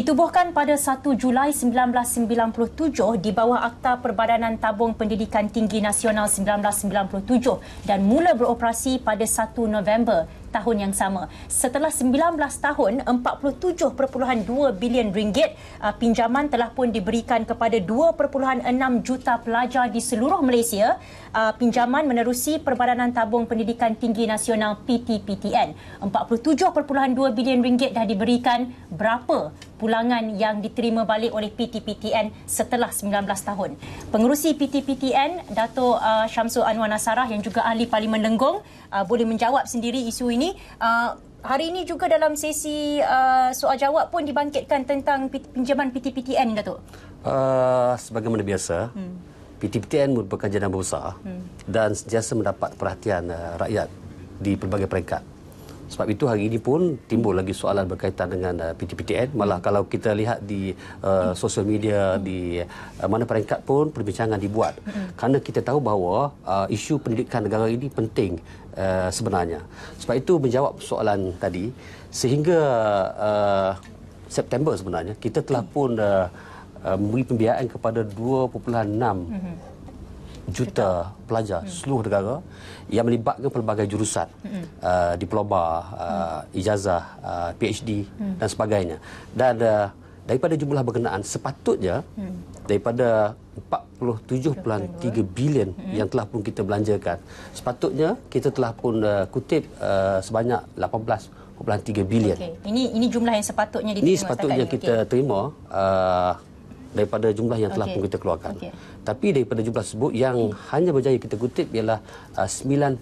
Ditubuhkan pada 1 Julai 1997 di bawah Akta Perbadanan Tabung Pendidikan Tinggi Nasional 1997 dan mula beroperasi pada 1 November tahun yang sama. Setelah 19 tahun, 47.2 bilion ringgit uh, pinjaman telah pun diberikan kepada 2.6 juta pelajar di seluruh Malaysia uh, pinjaman menerusi Perbadanan Tabung Pendidikan Tinggi Nasional PTPTN. 47.2 bilion ringgit dah diberikan berapa pulangan yang diterima balik oleh PTPTN setelah 19 tahun. Pengerusi PTPTN, Dato uh, Syamsul Anwar Nasarah yang juga ahli Parlimen Lenggong uh, boleh menjawab sendiri isu ini. Uh, hari ini juga dalam sesi uh, soal jawab pun dibangkitkan tentang pinjaman PTPTN, Dato. Uh, sebagaimana biasa, hmm. PTPTN merupakan jenama besar hmm. dan sentiasa mendapat perhatian rakyat di pelbagai peringkat. Sebab itu hari ini pun timbul lagi soalan berkaitan dengan uh, PTPTN. Malah kalau kita lihat di uh, sosial media, di uh, mana peringkat pun perbincangan dibuat. Kerana kita tahu bahawa uh, isu pendidikan negara ini penting uh, sebenarnya. Sebab itu menjawab soalan tadi, sehingga uh, September sebenarnya, kita telah mm. pun uh, uh, memberi pembiayaan kepada 2.6 uh -huh juta pelajar hmm. seluruh negara yang melibatkan pelbagai jurusan hmm. uh, diploma uh, ijazah uh, PhD hmm. dan sebagainya dan uh, daripada jumlah berkenaan sepatutnya hmm. daripada 47.3 hmm. bilion hmm. yang telah pun kita belanjakan sepatutnya kita telah pun uh, kutip uh, sebanyak 18 3 bilion. Okay. Ini ini jumlah yang sepatutnya diterima. Ini sepatutnya kita okay. terima uh, daripada jumlah yang telah okay. pun kita keluarkan. Okay. Tapi daripada jumlah tersebut yang okay. hanya berjaya kita kutip ialah uh, 9.6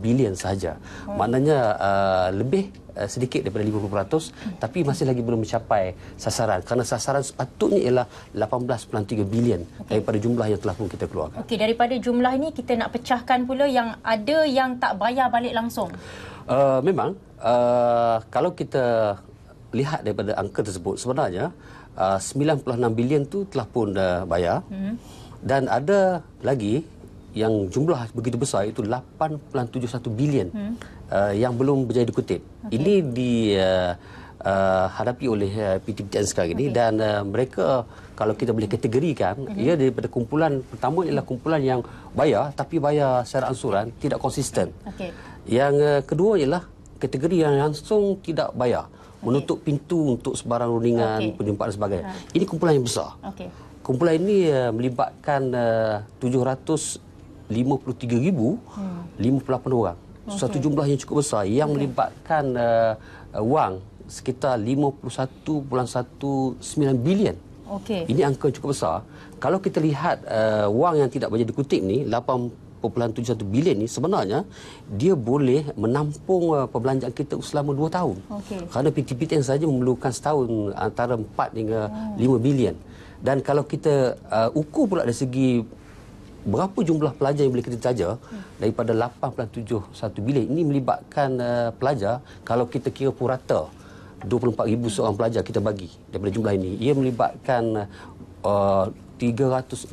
bilion sahaja. Hmm. Maknanya uh, lebih uh, sedikit daripada 50% hmm. tapi masih lagi belum mencapai sasaran. Kerana sasaran sepatutnya ialah 18.3 bilion okay. daripada jumlah yang telah pun kita keluarkan. Okey, daripada jumlah ini kita nak pecahkan pula yang ada yang tak bayar balik langsung. Uh, memang, uh, kalau kita lihat daripada angka tersebut sebenarnya Ah, uh, 96 bilion tu telah pun dah eh, bayar. Hmm. Dan ada lagi yang jumlah begitu besar itu 8.71 bilion hmm. uh, yang belum berjaya dikutip. Okay. Ini di uh, uh, hadapi oleh uh, PTPTN sekarang ini okay. dan uh, mereka kalau kita boleh kategorikan hmm. ia daripada kumpulan pertama ialah kumpulan yang bayar tapi bayar secara ansuran tidak konsisten. Okay. Yang uh, kedua ialah kategori yang langsung tidak bayar menutup pintu untuk sebarang rundingan, okay. penjumpaan dan sebagainya. Ha. Ini kumpulan yang besar. Okay. Kumpulan ini uh, melibatkan eh, uh, 753,058 hmm. orang. Okay. Satu jumlah yang cukup besar yang okay. melibatkan uh, wang sekitar 51.19 bilion. Okay. Ini angka yang cukup besar. Kalau kita lihat uh, wang yang tidak banyak dikutip ni 1.71 bilion ni sebenarnya dia boleh menampung uh, perbelanjaan kita selama 2 tahun. Okay. Kerana PTPTN saja memerlukan setahun antara 4 hingga hmm. 5 bilion. Dan kalau kita uh, ukur pula dari segi berapa jumlah pelajar yang boleh kita taja hmm. daripada 8.71 bilion ini melibatkan uh, pelajar kalau kita kira purata 24000 seorang pelajar kita bagi daripada jumlah ini ia melibatkan uh, 362,916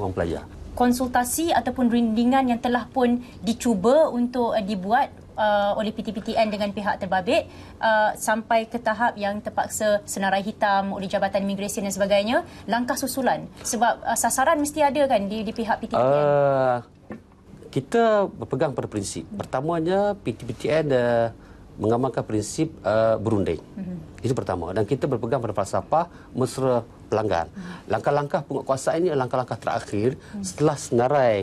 orang pelajar. Konsultasi ataupun rindingan yang telah pun dicuba untuk eh, dibuat uh, oleh PTPTN dengan pihak terbabit uh, sampai ke tahap yang terpaksa senarai hitam oleh Jabatan Imigresen dan sebagainya, langkah susulan sebab uh, sasaran mesti ada kan di, di pihak PTPTN? Uh, kita berpegang pada prinsip. Pertamanya PTPTN uh, mengamalkan prinsip uh, berunding. Mm-hmm. Itu pertama. Dan kita berpegang pada falsafah mesra pelanggan. Mm-hmm. Langkah-langkah penguatkuasaan ini adalah langkah-langkah terakhir mm-hmm. setelah senarai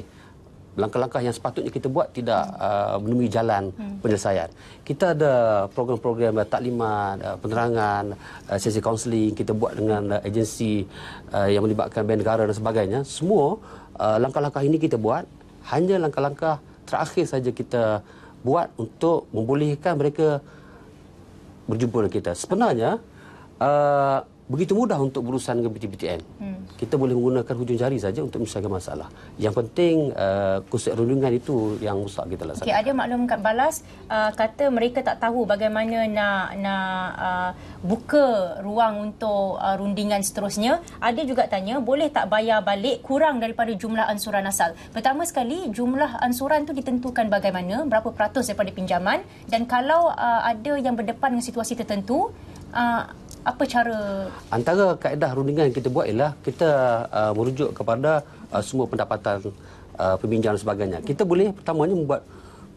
langkah-langkah yang sepatutnya kita buat tidak mm-hmm. uh, menemui jalan mm-hmm. penyelesaian. Kita ada program-program uh, taklimat, uh, penerangan, uh, sesi kaunseling, kita buat dengan uh, agensi uh, yang melibatkan band negara dan sebagainya. Semua uh, langkah-langkah ini kita buat hanya langkah-langkah terakhir saja kita buat untuk membolehkan mereka berjumpa dengan kita. Sebenarnya, uh, begitu mudah untuk berurusan dengan PTPTN. Hmm kita boleh menggunakan hujung jari saja untuk menyelesaikan masalah. Yang penting uh, kursus rundingan itu yang usah kita laksanakan. Okay, ada maklum kat balas uh, kata mereka tak tahu bagaimana nak nak uh, buka ruang untuk uh, rundingan seterusnya. Ada juga tanya boleh tak bayar balik kurang daripada jumlah ansuran asal. Pertama sekali jumlah ansuran itu ditentukan bagaimana berapa peratus daripada pinjaman dan kalau uh, ada yang berdepan dengan situasi tertentu uh, apa cara antara kaedah rundingan yang kita buat ialah kita uh, merujuk kepada uh, semua pendapatan uh, peminjam dan sebagainya kita boleh pertamanya membuat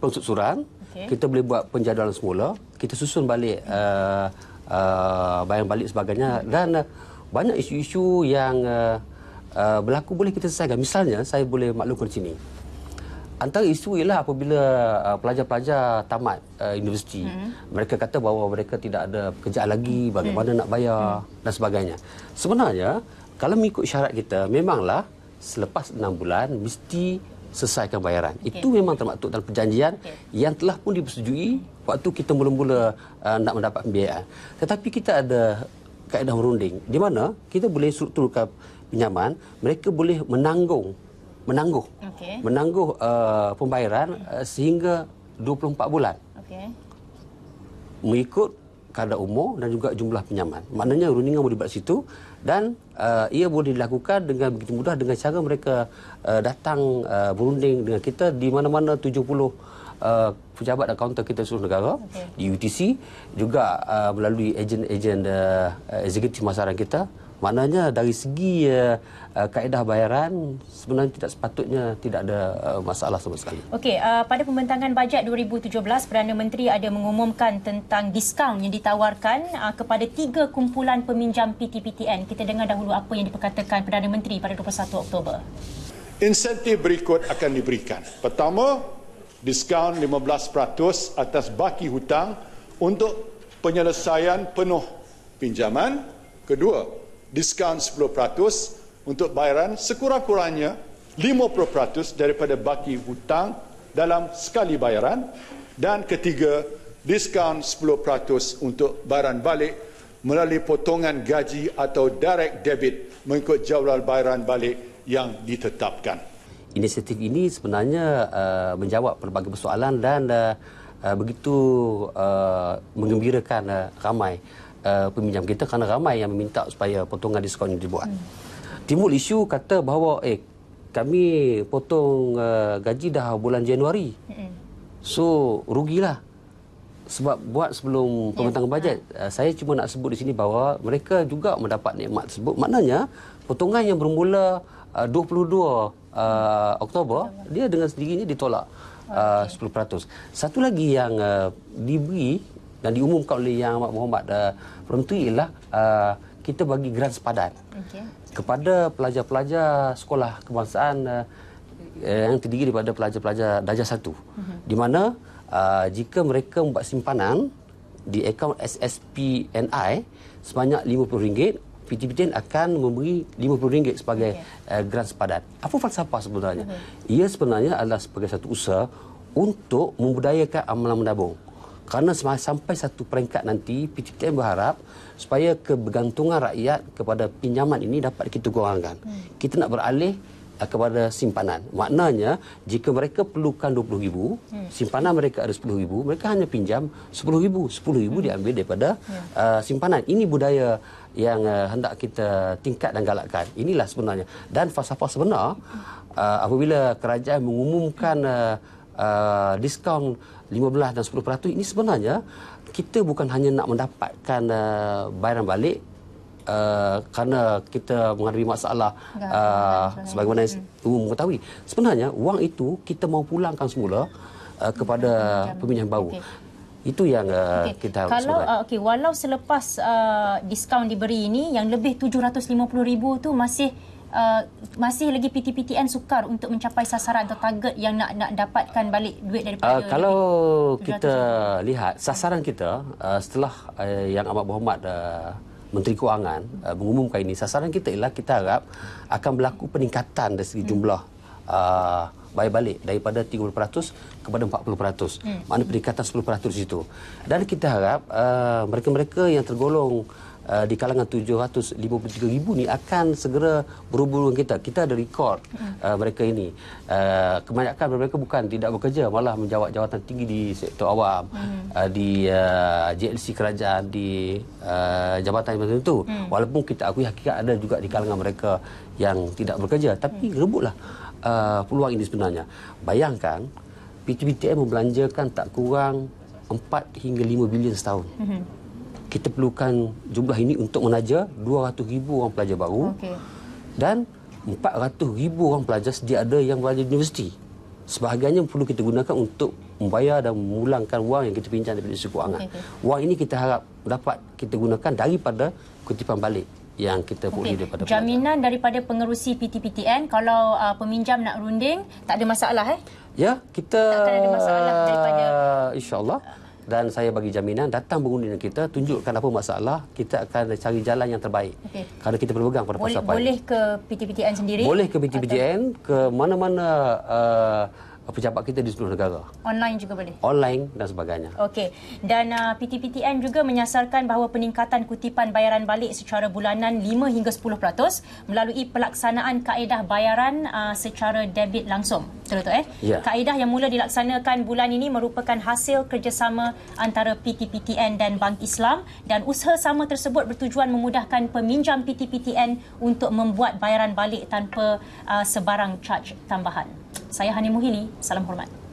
pengsusuran okay. kita boleh buat penjadualan semula kita susun balik uh, uh, bayang balik sebagainya hmm. dan uh, banyak isu-isu yang uh, uh, berlaku boleh kita selesaikan misalnya saya boleh maklumkan sini antara isu ialah apabila uh, pelajar-pelajar uh, tamat uh, universiti hmm. mereka kata bahawa mereka tidak ada pekerjaan lagi hmm. bagaimana hmm. nak bayar hmm. dan sebagainya sebenarnya kalau mengikut syarat kita memanglah selepas enam bulan mesti selesaikan bayaran okay. itu memang termaktuk dalam perjanjian okay. yang telah pun dipersetujui waktu kita mula-mula uh, nak mendapat pembiayaan tetapi kita ada kaedah runding di mana kita boleh strukturkan pinjaman mereka boleh menanggung menangguh okay. menangguh uh, pembayaran uh, sehingga 24 bulan. Okay. Mengikut kadar umur dan juga jumlah pinjaman. Maknanya rundingan boleh buat situ dan uh, ia boleh dilakukan dengan begitu mudah dengan cara mereka uh, datang uh, berunding dengan kita di mana-mana 70 Uh, pejabat dan kaunter kita seluruh negara okay. di UTC juga uh, melalui ejen-ejen uh, uh, eksekutif masyarakat kita Maknanya dari segi uh, kaedah bayaran sebenarnya tidak sepatutnya tidak ada uh, masalah sama sekali. Okey, uh, pada pembentangan bajet 2017 Perdana Menteri ada mengumumkan tentang diskaun yang ditawarkan uh, kepada tiga kumpulan peminjam PTPTN. Kita dengar dahulu apa yang diperkatakan Perdana Menteri pada 21 Oktober. Insentif berikut akan diberikan. Pertama, diskaun 15% atas baki hutang untuk penyelesaian penuh pinjaman. Kedua, diskaun 10% untuk bayaran sekurang-kurangnya 50% daripada baki hutang dalam sekali bayaran dan ketiga diskaun 10% untuk bayaran balik melalui potongan gaji atau direct debit mengikut jadual bayaran balik yang ditetapkan. Inisiatif ini sebenarnya uh, menjawab pelbagai persoalan dan uh, uh, begitu uh, mengembirakan uh, ramai uh, peminjam kita kerana ramai yang meminta supaya potongan diskon dibuat. Hmm. Timbul isu kata bahawa eh kami potong uh, gaji dah bulan Januari. Hmm. So rugilah. Sebab buat sebelum pembentangan ha. bajet, ya. saya cuma nak sebut di sini bahawa mereka juga mendapat nikmat tersebut. Maknanya, potongan yang bermula 22 uh, Oktober, ya. dia dengan sendirinya ditolak uh, 10%. Satu lagi yang uh, diberi dan diumumkan oleh Yang Amat Muhammad uh, eh, Perdana Menteri ialah uh, kita bagi geran sepadan okay. kepada pelajar-pelajar sekolah kebangsaan uh, yang terdiri daripada pelajar-pelajar darjah satu uh-huh. di mana uh, jika mereka membuat simpanan di akaun SSPNI sebanyak RM50 PTPTN akan memberi RM50 sebagai okay. uh, geran sepadan apa falsafah sebenarnya? Uh-huh. ia sebenarnya adalah sebagai satu usaha untuk membudayakan amalan menabung kerana sampai satu peringkat nanti, PTPM berharap supaya kebergantungan rakyat kepada pinjaman ini dapat kita kurangkan. Hmm. Kita nak beralih eh, kepada simpanan. Maknanya, jika mereka perlukan RM20,000, hmm. simpanan mereka ada RM10,000, mereka hanya pinjam RM10,000. RM10,000 hmm. diambil daripada yeah. Ya. uh, simpanan. Ini budaya yang uh, hendak kita tingkat dan galakkan. Inilah sebenarnya. Dan fasa-fasa sebenar, uh, apabila kerajaan mengumumkan... Uh, uh, diskaun 15 dan 10% ini sebenarnya kita bukan hanya nak mendapatkan uh, bayaran balik uh, kerana kita menghadapi masalah uh, sebagaimana yang hmm. umum mengetahui. Sebenarnya wang itu kita mau pulangkan semula uh, kepada peminjam baru. Okay. Itu yang uh, okay. kita harus Kalau uh, okey walau selepas uh, diskaun diberi ini yang lebih 750,000 tu masih uh, masih lagi PTPTN sukar untuk mencapai sasaran atau target yang nak nak dapatkan balik duit uh, daripada uh, kalau kita lihat sasaran kita uh, setelah uh, yang amat berhormat uh, Menteri Kewangan uh, mengumumkan ini sasaran kita ialah kita harap akan berlaku peningkatan dari segi hmm. jumlah uh, bayar balik daripada 30% kepada 40%. Hmm. Maknanya peningkatan 10% di situ. Dan kita harap uh, mereka-mereka uh, yang tergolong Uh, di kalangan 753 ribu ni akan segera berhubung dengan kita. Kita ada rekod hmm. uh, mereka ini. Uh, kebanyakan mereka bukan tidak bekerja, malah menjawat jawatan tinggi di sektor awam, hmm. uh, di uh, JLC kerajaan, di uh, jabatan yang tertentu. Hmm. Walaupun kita akui hakikat ada juga di kalangan mereka yang tidak bekerja. Tapi hmm. rebutlah uh, peluang ini sebenarnya. Bayangkan PTPTM membelanjakan tak kurang 4 hingga 5 bilion setahun. Hmm kita perlukan jumlah ini untuk mengajar ribu orang pelajar baru okay. dan ribu orang pelajar sedia ada yang belajar di universiti. Sebahagiannya perlu kita gunakan untuk membayar dan memulangkan wang yang kita pinjam daripada suku wangan. Okay. Wang ini kita harap dapat kita gunakan daripada kutipan balik yang kita boleh okay. daripada Jaminan daripada pengerusi PTPTN kalau uh, peminjam nak runding, tak ada masalah eh? Ya, kita... Tak ada masalah daripada... InsyaAllah. Uh, dan saya bagi jaminan datang berundi dengan kita tunjukkan apa masalah kita akan cari jalan yang terbaik okay. kerana kita berpegang pada pasal boleh, boleh ke PTPTN sendiri boleh ke PTPTN ke mana-mana uh, pejabat kita di seluruh negara. Online juga boleh. Online dan sebagainya. Okey. Dan uh, PTPTN juga menyasarkan bahawa peningkatan kutipan bayaran balik secara bulanan 5 hingga 10% melalui pelaksanaan kaedah bayaran uh, secara debit langsung. Betul tak eh? Ya. Kaedah yang mula dilaksanakan bulan ini merupakan hasil kerjasama antara PTPTN dan Bank Islam dan usaha sama tersebut bertujuan memudahkan peminjam PTPTN untuk membuat bayaran balik tanpa uh, sebarang charge tambahan. Saya Hani Muhili, salam hormat.